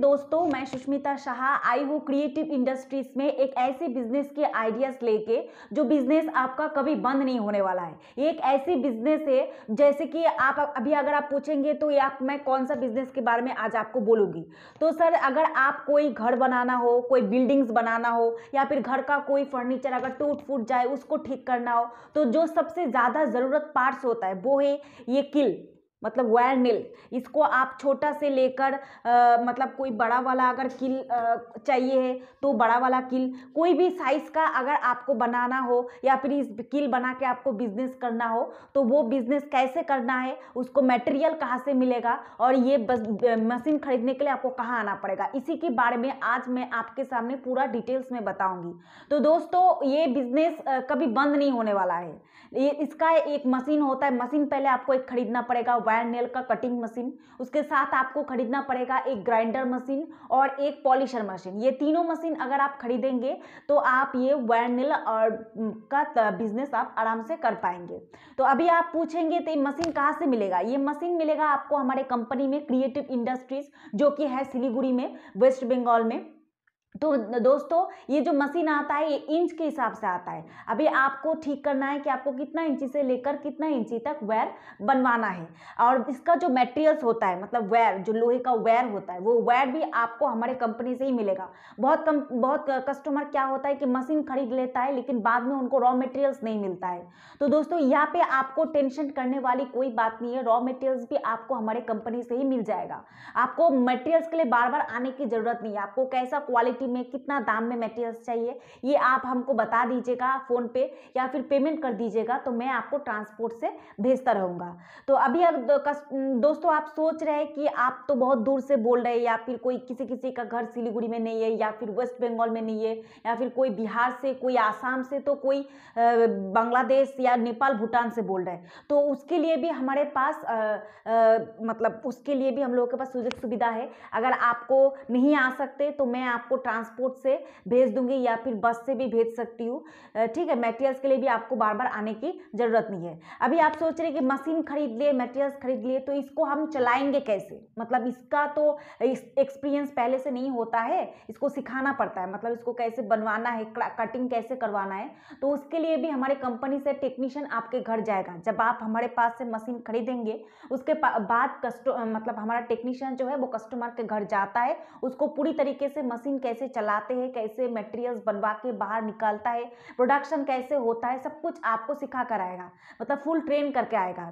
दोस्तों मैं सुष्मिता शाह आई हूँ क्रिएटिव इंडस्ट्रीज में एक ऐसे बिजनेस के आइडियाज लेके जो बिजनेस आपका कभी बंद नहीं होने वाला है एक ऐसी बिजनेस है जैसे कि आप अभी अगर आप पूछेंगे तो या आप मैं कौन सा बिजनेस के बारे में आज आपको बोलूंगी तो सर अगर आप कोई घर बनाना हो कोई बिल्डिंग्स बनाना हो या फिर घर का कोई फर्नीचर अगर टूट फूट जाए उसको ठीक करना हो तो जो सबसे ज़्यादा ज़रूरत पार्ट्स होता है वो है ये किल मतलब वैरनिल इसको आप छोटा से लेकर मतलब कोई बड़ा वाला अगर किल आ, चाहिए तो बड़ा वाला किल कोई भी साइज़ का अगर आपको बनाना हो या फिर इस किल बना के आपको बिजनेस करना हो तो वो बिजनेस कैसे करना है उसको मटेरियल कहाँ से मिलेगा और ये मशीन खरीदने के लिए आपको कहाँ आना पड़ेगा इसी के बारे में आज मैं आपके सामने पूरा डिटेल्स में बताऊँगी तो दोस्तों ये बिजनेस कभी बंद नहीं होने वाला है ये इसका एक मशीन होता है मशीन पहले आपको एक खरीदना पड़ेगा वायर नेल का कटिंग मशीन उसके साथ आपको खरीदना पड़ेगा एक ग्राइंडर मशीन और एक पॉलिशर मशीन ये तीनों मशीन अगर आप खरीदेंगे तो आप ये वायर नेल और का बिजनेस आप आराम से कर पाएंगे तो अभी आप पूछेंगे तो मशीन कहाँ से मिलेगा ये मशीन मिलेगा आपको हमारे कंपनी में क्रिएटिव इंडस्ट्रीज जो कि है सिलीगुड़ी में वेस्ट बंगाल में तो दोस्तों ये जो मशीन आता है ये इंच के हिसाब से आता है अभी आपको ठीक करना है कि आपको कितना इंची से लेकर कितना इंची तक वेयर बनवाना है और इसका जो मटेरियल्स होता है मतलब वेयर जो लोहे का वेयर होता है वो वेयर भी आपको हमारे कंपनी से ही मिलेगा बहुत कम बहुत कस्टमर क्या होता है कि मशीन खरीद लेता है लेकिन बाद में उनको रॉ मटेरियल्स नहीं मिलता है तो दोस्तों यहाँ पर आपको टेंशन करने वाली कोई बात नहीं है रॉ मटेरियल्स भी आपको हमारे कंपनी से ही मिल जाएगा आपको मटेरियल्स के लिए बार बार आने की ज़रूरत नहीं है आपको कैसा क्वालिटी में कितना दाम में मेटेरियल्स चाहिए ये आप हमको बता दीजिएगा फ़ोन पे या फिर पेमेंट कर दीजिएगा तो मैं आपको ट्रांसपोर्ट से भेजता रहूँगा तो अभी अगर दोस्तों आप सोच रहे हैं कि आप तो बहुत दूर से बोल रहे हैं या फिर कोई किसी किसी का घर सिलीगुड़ी में नहीं है या फिर वेस्ट बंगाल में नहीं है या फिर कोई बिहार से कोई आसाम से तो कोई बांग्लादेश या नेपाल भूटान से बोल रहे हैं तो उसके लिए भी हमारे पास आ, आ, मतलब उसके लिए भी हम लोगों के पास सुविधा है अगर आपको नहीं आ सकते तो मैं आपको ट्रांस ट्रांसपोर्ट से भेज दूंगी या फिर बस से भी भेज सकती हूँ ठीक है मेटेरियल्स के लिए भी आपको बार बार आने की ज़रूरत नहीं है अभी आप सोच रहे कि मशीन खरीद लिए मेटेरियल्स खरीद लिए तो इसको हम चलाएंगे कैसे मतलब इसका तो एक्सपीरियंस पहले से नहीं होता है इसको सिखाना पड़ता है मतलब इसको कैसे बनवाना है कटिंग कैसे करवाना है तो उसके लिए भी हमारे कंपनी से टेक्नीशियन आपके घर जाएगा जब आप हमारे पास से मशीन खरीदेंगे उसके बाद कस्टो मतलब हमारा टेक्नीशियन जो है वो कस्टमर के घर जाता है उसको पूरी तरीके से मशीन कैसे चलाते हैं कैसे मटेरियल्स बनवा के बाहर निकालता है प्रोडक्शन कैसे होता है सब कुछ आपको सिखा कर आएगा मतलब फुल ट्रेन करके आएगा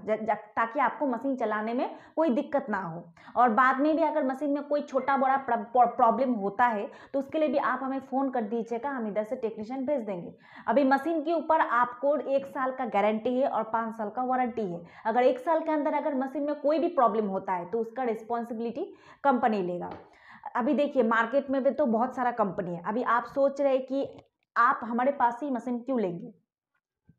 ताकि आपको मशीन चलाने में कोई दिक्कत ना हो और बाद में भी अगर मशीन में कोई छोटा बड़ा प्रॉब्लम होता है तो उसके लिए भी आप हमें फ़ोन कर दीजिएगा हम इधर से टेक्नीशियन भेज देंगे अभी मशीन के ऊपर आपको एक साल का गारंटी है और पाँच साल का वारंटी है अगर एक साल के अंदर अगर मशीन में कोई भी प्रॉब्लम होता है तो उसका रिस्पॉन्सिबिलिटी कंपनी लेगा अभी देखिए मार्केट में भी तो बहुत सारा कंपनी है अभी आप सोच रहे कि आप हमारे पास ही मशीन क्यों लेंगे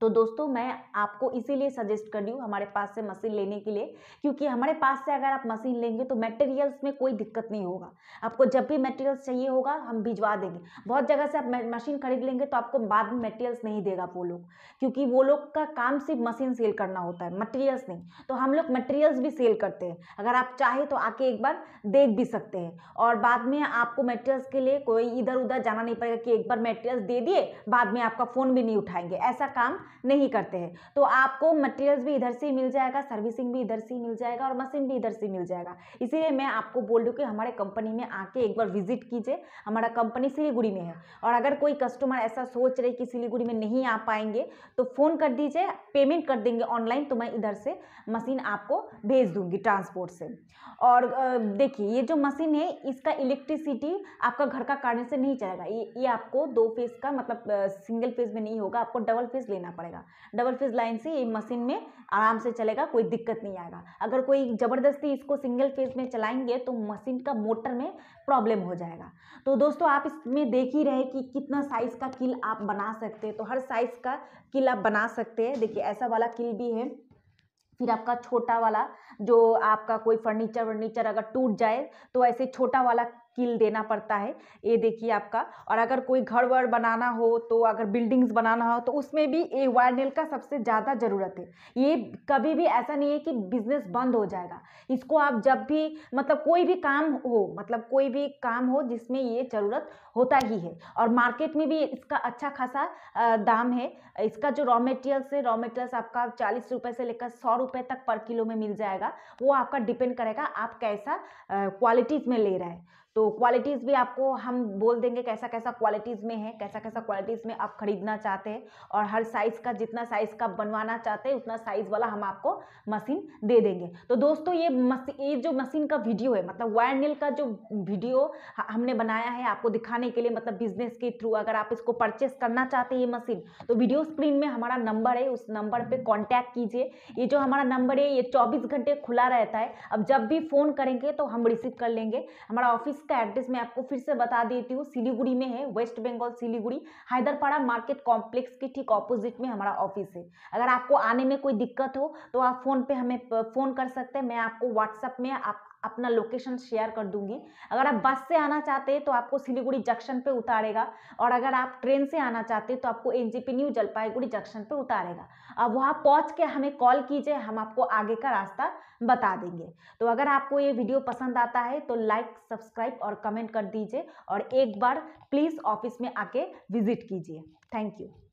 तो दोस्तों मैं आपको इसीलिए सजेस्ट कर रही हूँ हमारे पास से मशीन लेने के लिए क्योंकि हमारे पास से अगर आप मशीन लेंगे तो मटेरियल्स में कोई दिक्कत नहीं होगा आपको जब भी मटेरियल्स चाहिए होगा हम भिजवा देंगे बहुत जगह से आप मशीन खरीद लेंगे तो आपको बाद में मटेरियल्स नहीं देगा वो लोग क्योंकि वो लोग का काम सिर्फ मशीन सेल करना होता है मटेरियल्स नहीं तो हम लोग मटेरियल्स भी सेल करते हैं अगर आप चाहें तो आके एक बार देख भी सकते हैं और बाद में आपको मटेरियल्स के लिए कोई इधर उधर जाना नहीं पड़ेगा कि एक बार मटेरियल्स दे दिए बाद में आपका फ़ोन भी नहीं उठाएंगे ऐसा काम नहीं करते हैं तो आपको मटेरियल्स भी इधर से ही मिल जाएगा सर्विसिंग भी इधर से ही मिल जाएगा और मशीन भी इधर से मिल जाएगा इसीलिए मैं आपको बोल रही हूँ कि हमारे कंपनी में आके एक बार विजिट कीजिए हमारा कंपनी सिलीगुड़ी में है और अगर कोई कस्टमर ऐसा सोच रहे कि सिलीगुड़ी में नहीं आ पाएंगे तो फ़ोन कर दीजिए पेमेंट कर देंगे ऑनलाइन तो मैं इधर से मशीन आपको भेज दूँगी ट्रांसपोर्ट से और देखिए ये जो मशीन है इसका इलेक्ट्रिसिटी आपका घर का कारण से नहीं चलेगा ये, ये आपको दो फेज़ का मतलब सिंगल फेज़ में नहीं होगा आपको डबल फेज़ लेना पड़ेगा डबल फेज लाइन से ये मशीन में आराम से चलेगा कोई दिक्कत नहीं आएगा अगर कोई ज़बरदस्ती इसको सिंगल फेज में चलाएंगे तो मशीन का मोटर में प्रॉब्लम हो जाएगा तो दोस्तों आप इसमें देख ही रहे कि कितना साइज़ का किल आप बना सकते हैं तो हर साइज़ का किल आप बना सकते हैं देखिए ऐसा वाला किल भी है फिर आपका छोटा वाला जो आपका कोई फर्नीचर वर्नीचर अगर टूट जाए तो ऐसे छोटा वाला किल देना पड़ता है ये देखिए आपका और अगर कोई घर वर बनाना हो तो अगर बिल्डिंग्स बनाना हो तो उसमें भी ए वायर का सबसे ज़्यादा ज़रूरत है ये कभी भी ऐसा नहीं है कि बिजनेस बंद हो जाएगा इसको आप जब भी मतलब कोई भी काम हो मतलब कोई भी काम हो जिसमें ये ज़रूरत होता ही है और मार्केट में भी इसका अच्छा खासा दाम है इसका जो रॉ मटेरियल्स है रॉ मटेरियल्स आपका चालीस रुपये से लेकर सौ रुपये तक पर किलो में मिल जाएगा वो आपका डिपेंड करेगा आप कैसा क्वालिटीज़ में ले रहे हैं तो क्वालिटीज़ भी आपको हम बोल देंगे कैसा कैसा क्वालिटीज़ में है कैसा कैसा क्वालिटीज़ में आप ख़रीदना चाहते हैं और हर साइज़ का जितना साइज़ का बनवाना चाहते हैं उतना साइज़ वाला हम आपको मशीन दे देंगे तो दोस्तों ये मशीन ये जो मशीन का वीडियो है मतलब वायर नील का जो वीडियो हमने बनाया है आपको दिखाने के लिए मतलब बिजनेस के थ्रू अगर आप इसको परचेस करना चाहते हैं ये मशीन तो वीडियो स्क्रीन में हमारा नंबर है उस नंबर पर कॉन्टैक्ट कीजिए ये जो हमारा नंबर है ये चौबीस घंटे खुला रहता है अब जब भी फ़ोन करेंगे तो हम रिसीव कर लेंगे हमारा ऑफिस इसका एड्रेस मैं आपको फिर से बता देती हूँ सिलीगुड़ी में है West Bengal Siliguri Haiderpara market complex के ठीक ऑपोजिट में हमारा ऑफिस है अगर आपको आने में कोई दिक्कत हो तो आप फ़ोन पे हमें फ़ोन कर सकते हैं मैं आपको व्हाट्सअप में आप अपना लोकेशन शेयर कर दूंगी अगर आप बस से आना चाहते हैं तो आपको सिलीगुड़ी जंक्शन पे उतारेगा और अगर आप ट्रेन से आना चाहते हैं तो आपको एनजीपी न्यू जलपाईगुड़ी जंक्शन पे उतारेगा अब वहाँ पहुँच के हमें कॉल कीजिए हम आपको आगे का रास्ता बता देंगे तो अगर आपको ये वीडियो पसंद आता है तो लाइक सब्सक्राइब और कमेंट कर दीजिए और एक बार प्लीज़ ऑफिस में आके विजिट कीजिए थैंक यू